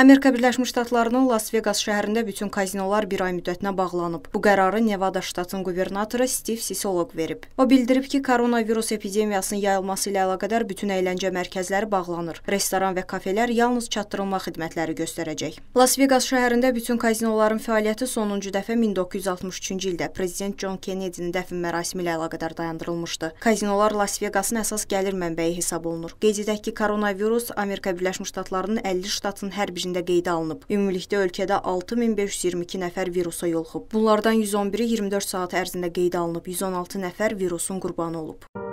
Amerika Birləşmiş Ştatlarının Las-Vegas şəhərində bütün kazinolar bir ay müddətinə bağlanıb. Bu qərarı Nevada ştatının qubernatoru Stiv Sisolog verib. O bildirib ki, koronavirus epidemiyasının yayılması ilə əlaqədar bütün əyləncə mərkəzləri bağlanır. Restoran və kafelər yalnız çatdırılma xidmətləri göstərəcək. Las-Vegas şəhərində bütün kazinoların fəaliyyəti sonuncu dəfə 1963-cü ildə prezident John Kennedy-nin dəfn mərasimi ilə əlaqədar dayandırılmışdı. Kazinolar Las-Vegasın əsas gəlir mənbəyi hesab olunur. Qeyd edək ki, koronavirus Amerika Birləşmiş Ştatlarının 50 ştatının hərbi müalicəsində qeydə alınıb. Ümumilikdə ölkədə 6522 nəfər virusa yoluxub. Bunlardan 111-i 24 saat ərzində qeydə alınıb, 116 nəfər virusun qurbanı olub.